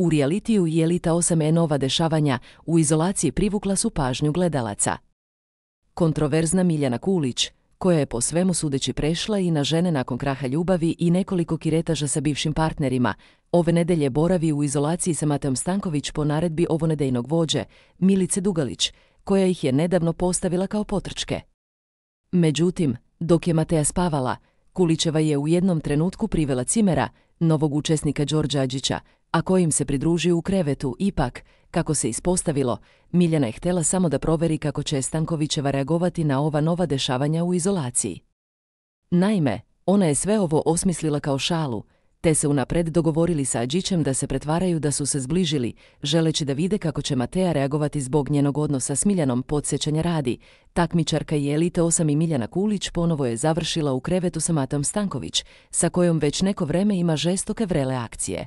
U realitiju Jelita e nova dešavanja u izolaciji privukla su pažnju gledalaca. Kontroverzna Miljana Kulić, koja je po svemu sudeći prešla i na žene nakon kraha ljubavi i nekoliko kiretaža sa bivšim partnerima, ove nedelje boravi u izolaciji sa Mateom Stanković po naredbi ovonedejnog vođe, Milice Dugalić, koja ih je nedavno postavila kao potrčke. Međutim, dok je Mateja spavala, Kulićeva je u jednom trenutku privela Cimera, novog učesnika Đorđa a kojim se pridružio u krevetu, ipak, kako se ispostavilo, Miljana je htjela samo da proveri kako će Stankovićeva reagovati na ova nova dešavanja u izolaciji. Naime, ona je sve ovo osmislila kao šalu, te se unapred dogovorili sa Ađićem da se pretvaraju da su se zbližili, želeći da vide kako će Mateja reagovati zbog njenog odnosa s Miljanom podsjećanja radi. Takmičarka elite 8 i Miljana Kulić ponovo je završila u krevetu sa Matom Stanković, sa kojom već neko vreme ima žestoke vrele akcije.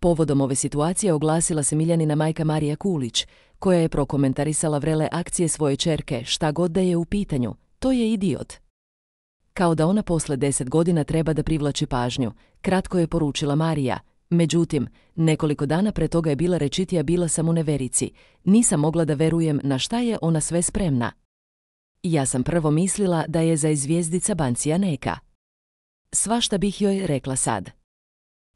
Povodom ove situacije oglasila se Miljanina majka Marija Kulić, koja je prokomentarisala vrele akcije svoje čerke, šta god da je u pitanju, to je idiot. Kao da ona posle deset godina treba da privlači pažnju, kratko je poručila Marija. Međutim, nekoliko dana pre toga je bila rečitija bila sam u neverici, nisam mogla da verujem na šta je ona sve spremna. Ja sam prvo mislila da je za izvjezdica Bancija neka. Svašta bih joj rekla sad.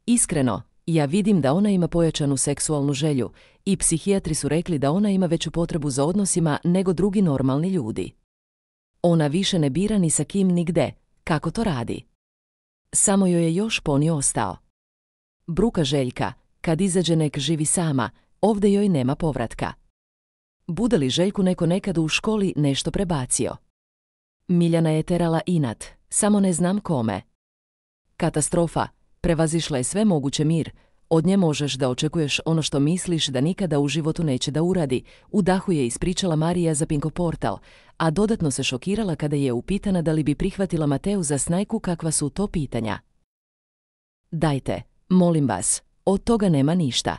Iskreno, ja vidim da ona ima pojačanu seksualnu želju i psihijatri su rekli da ona ima veću potrebu za odnosima nego drugi normalni ljudi. Ona više ne bira ni sa kim nigde, kako to radi. Samo joj je još poni ostao. Bruka Željka, kad izađe nek živi sama, ovdje joj nema povratka. Bude li Željku neko nekad u školi nešto prebacio? Miljana je terala inat, samo ne znam kome. Katastrofa, Prevazišla je sve moguće mir. Od nje možeš da očekuješ ono što misliš da nikada u životu neće da uradi. U dahu je ispričala Marija za Pinko Portal, a dodatno se šokirala kada je upitana da li bi prihvatila Mateu za snajku kakva su to pitanja. Dajte, molim vas, od toga nema ništa.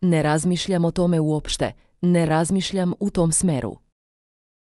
Ne razmišljam o tome uopšte, ne razmišljam u tom smeru.